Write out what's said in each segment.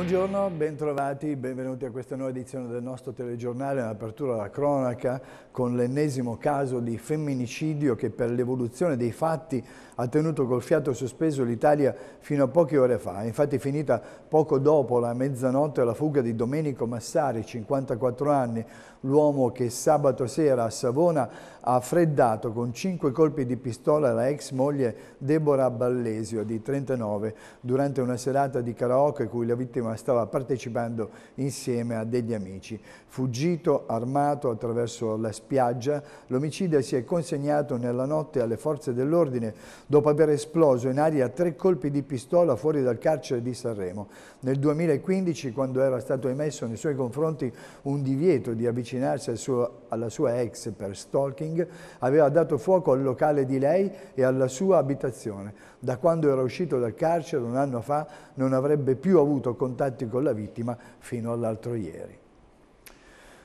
Buongiorno, bentrovati, benvenuti a questa nuova edizione del nostro telegiornale in apertura alla cronaca con l'ennesimo caso di femminicidio che per l'evoluzione dei fatti ha tenuto col fiato sospeso l'Italia fino a poche ore fa. Infatti finita poco dopo la mezzanotte la fuga di Domenico Massari, 54 anni, l'uomo che sabato sera a Savona ha freddato con cinque colpi di pistola la ex moglie Deborah Ballesio di 39 durante una serata di karaoke cui la vittima stava partecipando insieme a degli amici. Fuggito, armato attraverso la spiaggia, l'omicida si è consegnato nella notte alle forze dell'ordine dopo aver esploso in aria tre colpi di pistola fuori dal carcere di Sanremo. Nel 2015, quando era stato emesso nei suoi confronti un divieto di avvicinamento avvicinarsi al suo, alla sua ex per stalking, aveva dato fuoco al locale di lei e alla sua abitazione. Da quando era uscito dal carcere un anno fa non avrebbe più avuto contatti con la vittima fino all'altro ieri.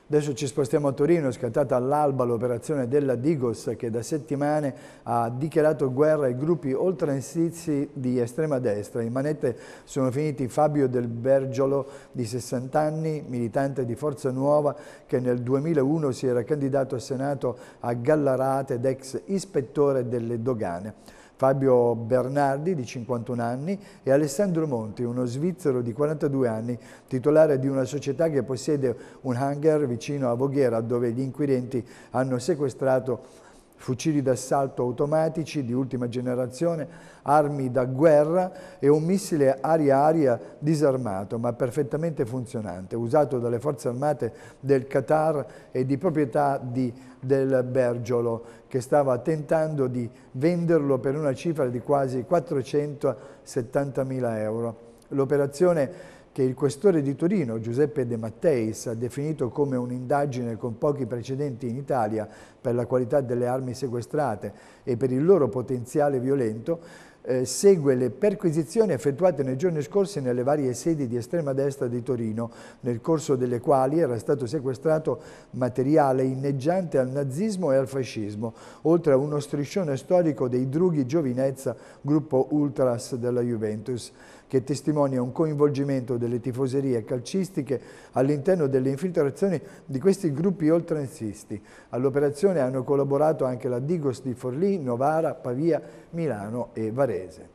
Adesso ci spostiamo a Torino, è scattata all'alba l'operazione della Digos che da settimane ha dichiarato guerra ai gruppi oltranzizi di estrema destra. In manette sono finiti Fabio Del Bergiolo di 60 anni, militante di Forza Nuova che nel 2001 si era candidato a Senato a Gallarate ed ex ispettore delle dogane. Fabio Bernardi di 51 anni e Alessandro Monti, uno svizzero di 42 anni, titolare di una società che possiede un hangar vicino a Voghera dove gli inquirenti hanno sequestrato fucili d'assalto automatici di ultima generazione, armi da guerra e un missile aria-aria disarmato ma perfettamente funzionante, usato dalle forze armate del Qatar e di proprietà di, del Bergiolo che stava tentando di venderlo per una cifra di quasi 470 mila euro. L'operazione che il questore di Torino, Giuseppe De Matteis, ha definito come un'indagine con pochi precedenti in Italia per la qualità delle armi sequestrate e per il loro potenziale violento, eh, segue le perquisizioni effettuate nei giorni scorsi nelle varie sedi di estrema destra di Torino, nel corso delle quali era stato sequestrato materiale inneggiante al nazismo e al fascismo, oltre a uno striscione storico dei drughi Giovinezza, gruppo ultras della Juventus che testimonia un coinvolgimento delle tifoserie calcistiche all'interno delle infiltrazioni di questi gruppi oltranzisti. All'operazione hanno collaborato anche la Digos di Forlì, Novara, Pavia, Milano e Varese.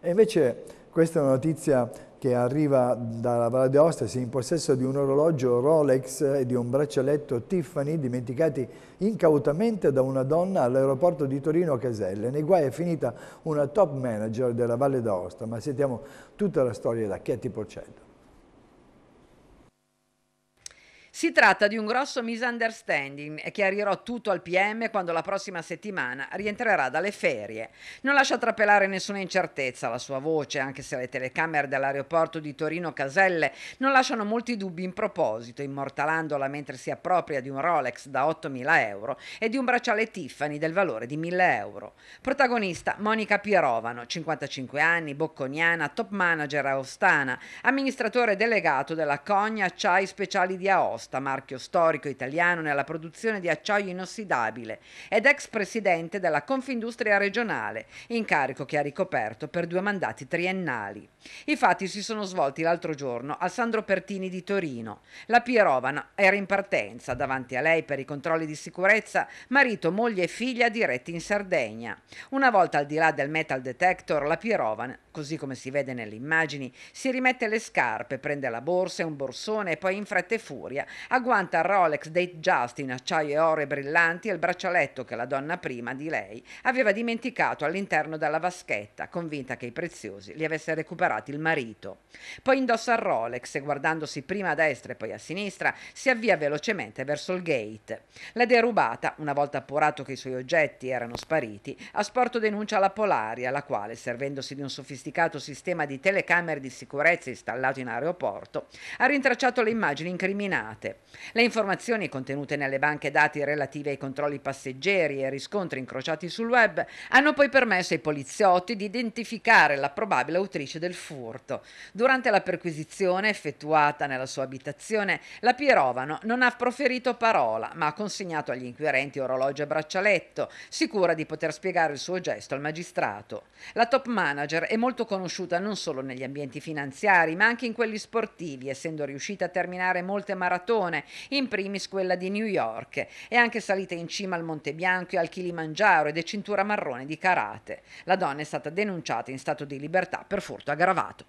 E invece questa è una notizia che arriva dalla Valle d'Aosta, si è in possesso di un orologio Rolex e di un braccialetto Tiffany dimenticati incautamente da una donna all'aeroporto di Torino Caselle. Nei guai è finita una top manager della Valle d'Aosta, ma sentiamo tutta la storia da Chiatti Porcello. Si tratta di un grosso misunderstanding e chiarirò tutto al PM quando la prossima settimana rientrerà dalle ferie. Non lascia trapelare nessuna incertezza la sua voce, anche se le telecamere dell'aeroporto di Torino Caselle non lasciano molti dubbi in proposito, immortalandola mentre si appropria di un Rolex da 8.000 euro e di un bracciale Tiffany del valore di 1.000 euro. Protagonista Monica Pierovano, 55 anni, bocconiana, top manager a Ostana, amministratore delegato della Cogna Acciai Speciali di Aosta Costa, marchio storico italiano nella produzione di acciaio inossidabile, ed ex presidente della Confindustria regionale, incarico che ha ricoperto per due mandati triennali. I fatti si sono svolti l'altro giorno al Sandro Pertini di Torino. La Pierovana era in partenza, davanti a lei per i controlli di sicurezza, marito, moglie e figlia diretti in Sardegna. Una volta al di là del metal detector, la Pierovana, così come si vede nelle immagini, si rimette le scarpe, prende la borsa e un borsone e poi in fretta e furia agguanta Rolex Date Just in acciaio e ore brillanti e il braccialetto che la donna prima di lei aveva dimenticato all'interno della vaschetta, convinta che i preziosi li avesse recuperati il marito. Poi indossa il Rolex e guardandosi prima a destra e poi a sinistra si avvia velocemente verso il gate. La derubata, una volta appurato che i suoi oggetti erano spariti, ha sporto denuncia alla Polaria, la quale, servendosi di un sofisticato sistema di telecamere di sicurezza installato in aeroporto, ha rintracciato le immagini incriminate precedente. Le informazioni contenute nelle banche dati relative ai controlli passeggeri e riscontri incrociati sul web hanno poi permesso ai poliziotti di identificare la probabile autrice del furto. Durante la perquisizione effettuata nella sua abitazione, la Pierovano non ha proferito parola, ma ha consegnato agli inquirenti orologio e braccialetto, sicura di poter spiegare il suo gesto al magistrato. La top manager è molto conosciuta non solo negli ambienti finanziari, ma anche in quelli sportivi, essendo riuscita a terminare molte maratone Giappone, in primis quella di New York. È anche salita in cima al Monte Bianco e al Kilimangiaro ed è cintura marrone di karate. La donna è stata denunciata in stato di libertà per furto aggravato.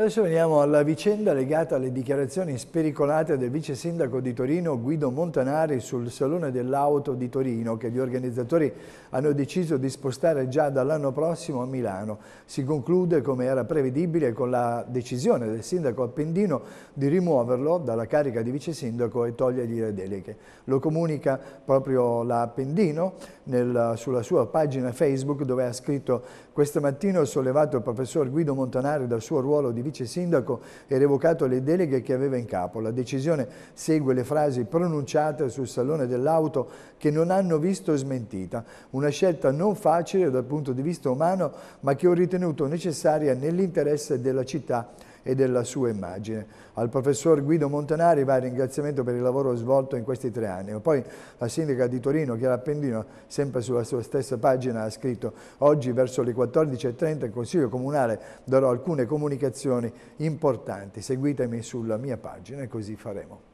Adesso veniamo alla vicenda legata alle dichiarazioni spericolate del vice sindaco di Torino Guido Montanari sul Salone dell'Auto di Torino che gli organizzatori hanno deciso di spostare già dall'anno prossimo a Milano. Si conclude, come era prevedibile, con la decisione del sindaco Appendino di rimuoverlo dalla carica di vice sindaco e togliergli le deleghe. Lo comunica proprio la Appendino nel, sulla sua pagina Facebook dove ha scritto questa mattina ho sollevato il professor Guido Montanari dal suo ruolo di vice sindaco e revocato le deleghe che aveva in capo. La decisione segue le frasi pronunciate sul Salone dell'Auto che non hanno visto smentita. Una scelta non facile dal punto di vista umano ma che ho ritenuto necessaria nell'interesse della città e della sua immagine. Al professor Guido Montanari va il ringraziamento per il lavoro svolto in questi tre anni. Poi la sindaca di Torino, Chiara Appendino, sempre sulla sua stessa pagina ha scritto oggi verso le 14.30 in Consiglio Comunale darò alcune comunicazioni importanti, seguitemi sulla mia pagina e così faremo.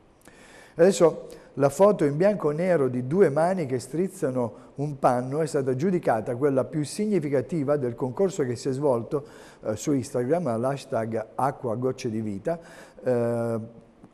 Adesso la foto in bianco e nero di due mani che strizzano un panno è stata giudicata quella più significativa del concorso che si è svolto eh, su Instagram all'hashtag acqua gocce di vita eh,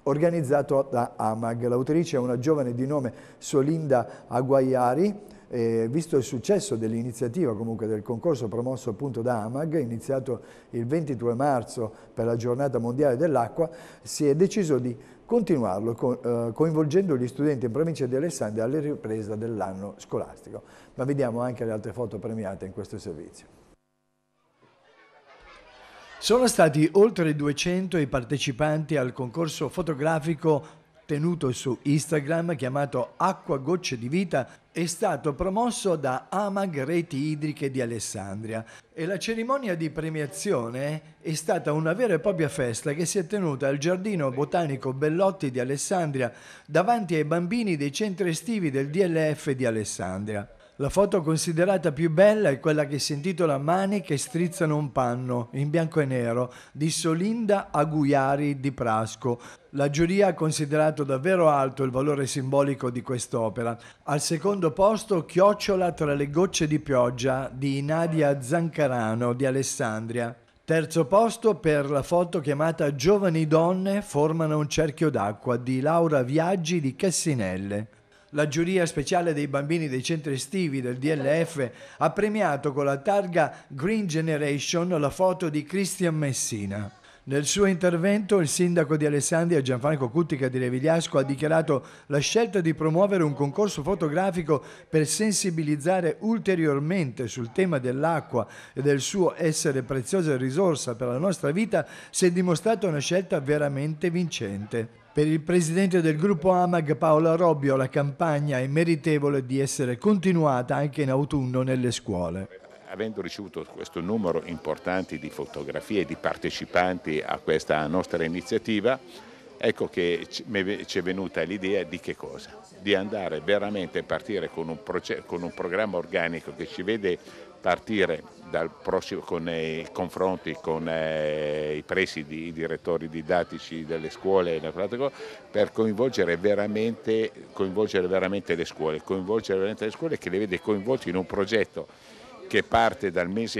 organizzato da Amag. L'autrice è una giovane di nome Solinda Aguaiari E visto il successo dell'iniziativa comunque del concorso promosso appunto da Amag, iniziato il 22 marzo per la giornata mondiale dell'acqua, si è deciso di continuarlo eh, coinvolgendo gli studenti in provincia di Alessandria alla ripresa dell'anno scolastico. Ma vediamo anche le altre foto premiate in questo servizio. Sono stati oltre 200 i partecipanti al concorso fotografico tenuto su Instagram chiamato Acqua Gocce di Vita è stato promosso da Amag Reti Idriche di Alessandria e la cerimonia di premiazione è stata una vera e propria festa che si è tenuta al Giardino Botanico Bellotti di Alessandria davanti ai bambini dei centri estivi del DLF di Alessandria. La foto considerata più bella è quella che si intitola Mani che strizzano un panno in bianco e nero di Solinda Aguiari di Prasco. La giuria ha considerato davvero alto il valore simbolico di quest'opera. Al secondo posto Chiocciola tra le gocce di pioggia di Nadia Zancarano di Alessandria. Terzo posto per la foto chiamata Giovani donne formano un cerchio d'acqua di Laura Viaggi di Cassinelle la giuria speciale dei bambini dei centri estivi del DLF ha premiato con la targa Green Generation la foto di Christian Messina. Nel suo intervento il sindaco di Alessandria Gianfranco Cuttica di Levigliasco ha dichiarato la scelta di promuovere un concorso fotografico per sensibilizzare ulteriormente sul tema dell'acqua e del suo essere preziosa risorsa per la nostra vita si è dimostrata una scelta veramente vincente. Per il presidente del gruppo AMAG Paola Robbio la campagna è meritevole di essere continuata anche in autunno nelle scuole avendo ricevuto questo numero importante di fotografie e di partecipanti a questa nostra iniziativa, ecco che ci è venuta l'idea di che cosa? Di andare veramente a partire con un, con un, programma organico che ci vede partire prossimo, con eh, i confronti con eh, i presidi, i direttori didattici delle scuole per coinvolgere veramente, coinvolgere veramente le scuole, coinvolgere veramente le scuole che le vede coinvolte in un progetto che parte,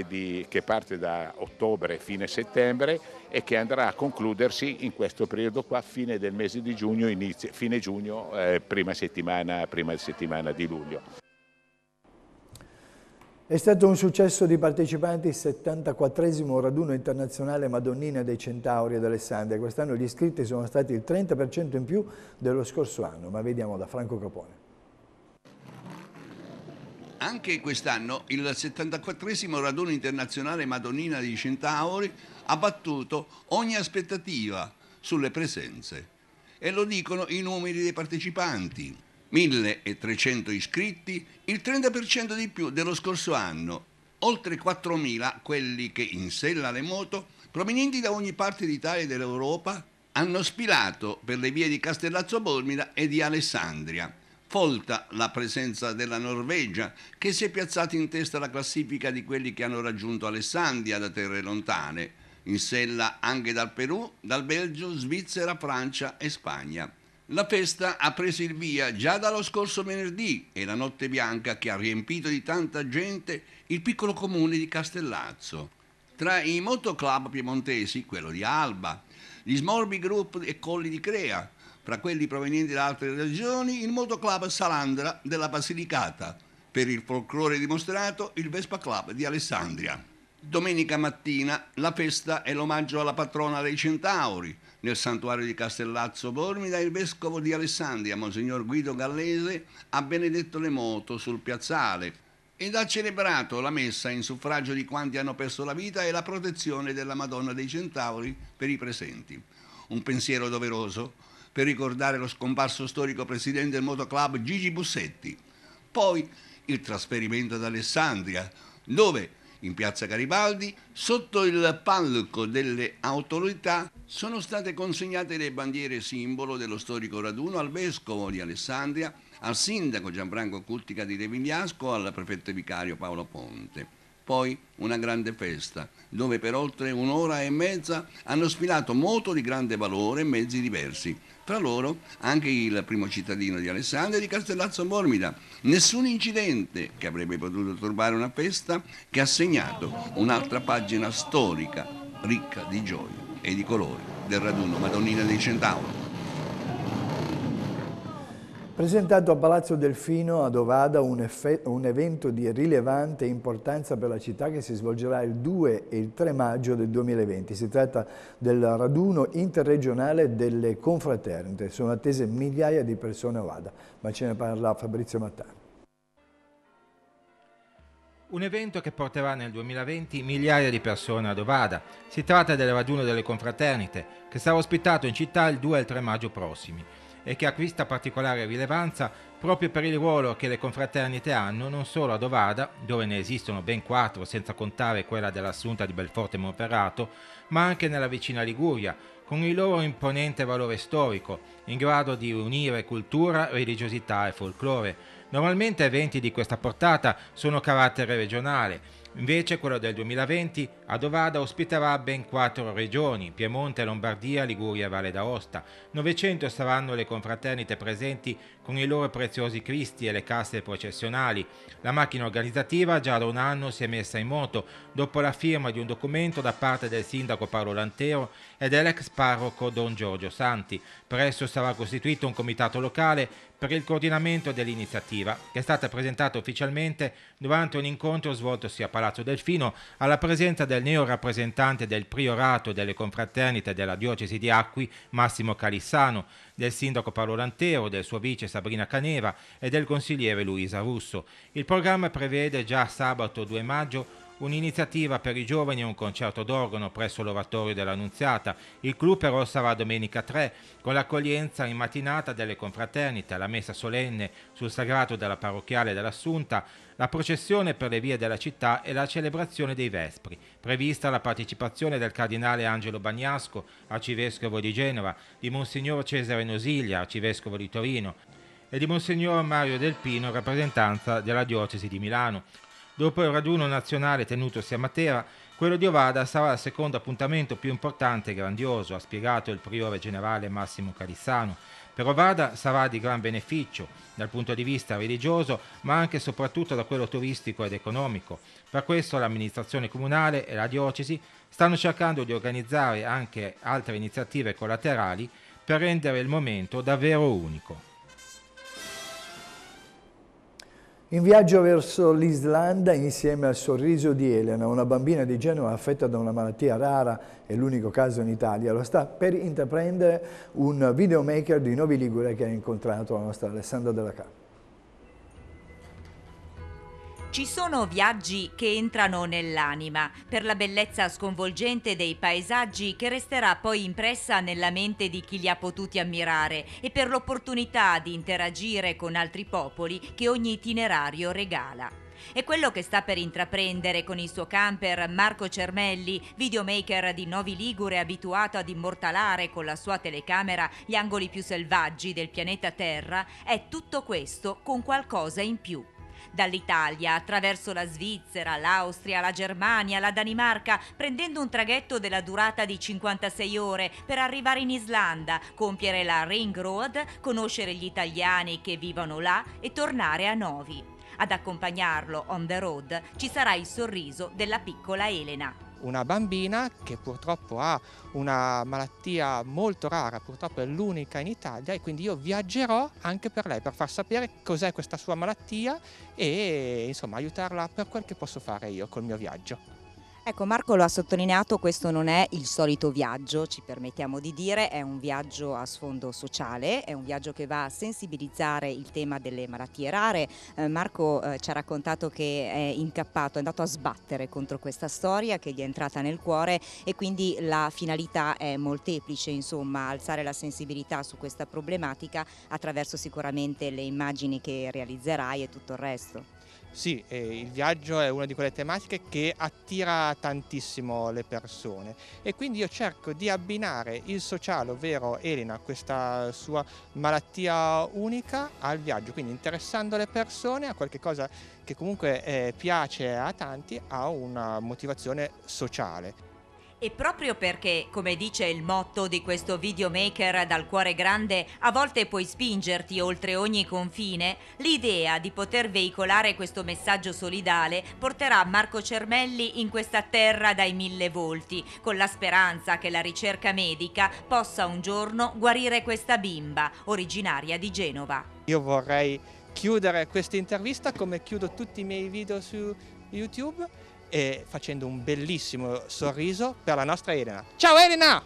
di, che parte, da ottobre fine settembre e che andrà a concludersi in questo periodo qua, fine del mese di giugno, inizio, fine giugno, eh, prima, settimana, prima settimana di luglio. È stato un successo di partecipanti il 74esimo raduno internazionale Madonnina dei Centauri ad Alessandria. Quest'anno gli iscritti sono stati il 30% in più dello scorso anno, ma vediamo da Franco Capone. Anche quest'anno il 74esimo raduno internazionale Madonnina di Centauri ha battuto ogni aspettativa sulle presenze e lo dicono i numeri dei partecipanti. 1300 iscritti, il 30% di più dello scorso anno, oltre 4000 quelli che in sella le moto, provenienti da ogni parte d'Italia e dell'Europa, hanno spilato per le vie di Castellazzo Bormida e di Alessandria folta la presenza della Norvegia, che si è piazzata in testa alla classifica di quelli che hanno raggiunto Alessandria da terre lontane, in sella anche dal Perù, dal Belgio, Svizzera, Francia e Spagna. La festa ha preso il via già dallo scorso venerdì e la notte bianca che ha riempito di tanta gente il piccolo comune di Castellazzo. Tra i motoclub piemontesi, quello di Alba, gli Smorbi Group e Colli di Crea, fra quelli provenienti da altre regioni, il motoclub Salandra della Basilicata, per il folklore dimostrato il Vespa Club di Alessandria. Domenica mattina la festa è l'omaggio alla patrona dei Centauri. Nel santuario di Castellazzo Bormida il vescovo di Alessandria, Monsignor Guido Gallese, ha benedetto le moto sul piazzale ed ha celebrato la messa in suffragio di quanti hanno perso la vita e la protezione della Madonna dei Centauri per i presenti. Un pensiero doveroso per ricordare lo scomparso storico presidente del motoclub Gigi Bussetti. Poi il trasferimento ad Alessandria, dove in piazza Garibaldi, sotto il palco delle autorità, sono state consegnate le bandiere simbolo dello storico raduno al vescovo di Alessandria, al sindaco Gianfranco Cultica di Revigliasco, al prefetto vicario Paolo Ponte. Poi una grande festa, dove per oltre un'ora e mezza hanno sfilato moto di grande valore e mezzi diversi. Tra loro anche il primo cittadino di Alessandria di Castellazzo Mormida. Nessun incidente che avrebbe potuto turbare una festa che ha segnato un'altra pagina storica ricca di gioia e di colori del raduno Madonnina dei Centauro presentato a Palazzo Delfino a Dovada un, un, evento di rilevante importanza per la città che si svolgerà il 2 e il 3 maggio del 2020. Si tratta del raduno interregionale delle confraternite. Sono attese migliaia di persone a Ovada, ma ce ne parla Fabrizio Mattani. Un evento che porterà nel 2020 migliaia di persone ad Ovada. Si tratta del raduno delle confraternite, che sarà ospitato in città il 2 e il 3 maggio prossimi e che acquista particolare rilevanza proprio per il ruolo che le confraternite hanno non solo ad Ovada, dove ne esistono ben quattro senza contare quella dell'assunta di Belforte Monferrato, ma anche nella vicina Liguria, con il loro imponente valore storico, in grado di unire cultura, religiosità e folklore. Normalmente eventi di questa portata sono carattere regionale, Invece quello del 2020 a Dovada ospiterà ben quattro regioni, Piemonte, Lombardia, Liguria e Valle d'Aosta. 900 saranno le confraternite presenti con i loro preziosi cristi e le casse processionali. La macchina organizzativa già da un anno si è messa in moto dopo la firma di un documento da parte del sindaco Paolo Lantero e dell'ex parroco Don Giorgio Santi. Presso sarà costituito un comitato locale per il coordinamento dell'iniziativa, che è stata presentata ufficialmente durante un incontro svoltosi a Palazzo Delfino alla presenza del neo rappresentante del priorato delle confraternite della diocesi di Acqui, Massimo Calissano del sindaco Paolo Lantero, del suo vice Sabrina Caneva e del consigliere Luisa Russo. Il programma prevede già sabato 2 maggio un'iniziativa per i giovani e un concerto d'organo presso l'Oratorio dell'Annunziata. Il clou però sarà domenica 3, con l'accoglienza in mattinata delle confraternite, la messa solenne sul sagrato della parrocchiale dell'Assunta, la processione per le vie della città e la celebrazione dei Vespri. Prevista la partecipazione del cardinale Angelo Bagnasco, arcivescovo di Genova, di Monsignor Cesare Nosiglia, arcivescovo di Torino, e di Monsignor Mario Del Pino, rappresentanza della diocesi di Milano. Dopo il raduno nazionale tenutosi a Matera, quello di Ovada sarà il secondo appuntamento più importante e grandioso, ha spiegato il priore generale Massimo Calissano. Per Ovada sarà di gran beneficio dal punto di vista religioso, ma anche e soprattutto da quello turistico ed economico. Per questo l'amministrazione comunale e la diocesi stanno cercando di organizzare anche altre iniziative collaterali per rendere il momento davvero unico. In viaggio verso l'Islanda insieme al sorriso di Elena, una bambina di Genova affetta da una malattia rara e l'unico caso in Italia, lo sta per intraprendere un videomaker di Novi Ligure che ha incontrato la nostra Alessandra Della Capra. Ci sono viaggi che entrano nell'anima, per la bellezza sconvolgente dei paesaggi che resterà poi impressa nella mente di chi li ha potuti ammirare e per l'opportunità di interagire con altri popoli che ogni itinerario regala. È quello che sta per intraprendere con il suo camper Marco Cermelli, videomaker di Novi Ligure abituato ad immortalare con la sua telecamera gli angoli più selvaggi del pianeta Terra, è tutto questo con qualcosa in più dall'Italia attraverso la Svizzera, l'Austria, la Germania, la Danimarca, prendendo un traghetto della durata di 56 ore per arrivare in Islanda, compiere la Ring Road, conoscere gli italiani che vivono là e tornare a Novi. Ad accompagnarlo on the road ci sarà il sorriso della piccola Elena una bambina che purtroppo ha una malattia molto rara, purtroppo è l'unica in Italia e quindi io viaggerò anche per lei per far sapere cos'è questa sua malattia e insomma aiutarla per quel che posso fare io col mio viaggio. Ecco Marco lo ha sottolineato, questo non è il solito viaggio, ci permettiamo di dire, è un viaggio a sfondo sociale, è un viaggio che va a sensibilizzare il tema delle malattie rare. Eh, Marco eh, ci ha raccontato che è incappato, è andato a sbattere contro questa storia che gli è entrata nel cuore e quindi la finalità è molteplice, insomma, alzare la sensibilità su questa problematica attraverso sicuramente le immagini che realizzerai e tutto il resto. Sì, eh, il viaggio è una di quelle tematiche che attira tantissimo le persone e quindi io cerco di abbinare il sociale, ovvero Elena, questa sua malattia unica al viaggio, quindi interessando le persone a qualcosa che comunque eh, piace a tanti, ha una motivazione sociale. E proprio perché, come dice il motto di questo videomaker dal cuore grande, a volte puoi spingerti oltre ogni confine, l'idea di poter veicolare questo messaggio solidale porterà Marco Cermelli in questa terra dai mille volti, con la speranza che la ricerca medica possa un giorno guarire questa bimba, originaria di Genova. Io vorrei chiudere questa intervista come chiudo tutti i miei video su YouTube e facendo un bellissimo sorriso per la nostra Elena. Ciao Elena!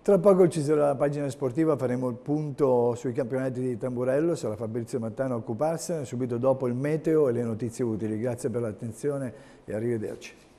Tra poco ci sarà la pagina sportiva, faremo il punto sui campionati di tamburello, sarà Fabrizio Mattano a occuparsene, subito dopo il meteo e le notizie utili. Grazie per l'attenzione e arrivederci.